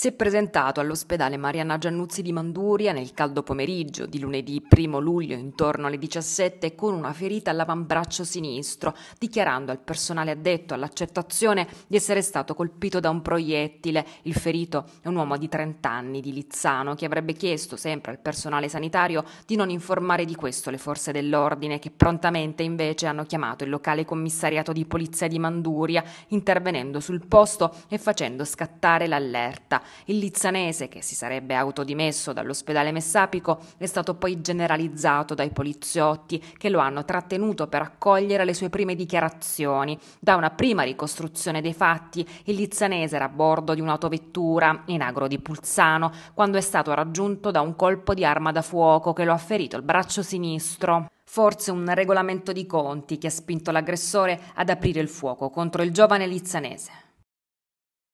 Si è presentato all'ospedale Mariana Giannuzzi di Manduria nel caldo pomeriggio di lunedì 1 luglio intorno alle 17 con una ferita all'avambraccio sinistro, dichiarando al personale addetto all'accettazione di essere stato colpito da un proiettile. Il ferito è un uomo di 30 anni di Lizzano che avrebbe chiesto sempre al personale sanitario di non informare di questo le forze dell'ordine che prontamente invece hanno chiamato il locale commissariato di polizia di Manduria intervenendo sul posto e facendo scattare l'allerta. Il lizzanese, che si sarebbe autodimesso dall'ospedale Messapico, è stato poi generalizzato dai poliziotti che lo hanno trattenuto per accogliere le sue prime dichiarazioni. Da una prima ricostruzione dei fatti, il lizzanese era a bordo di un'autovettura in agro di Pulzano quando è stato raggiunto da un colpo di arma da fuoco che lo ha ferito il braccio sinistro. Forse un regolamento di conti che ha spinto l'aggressore ad aprire il fuoco contro il giovane lizzanese.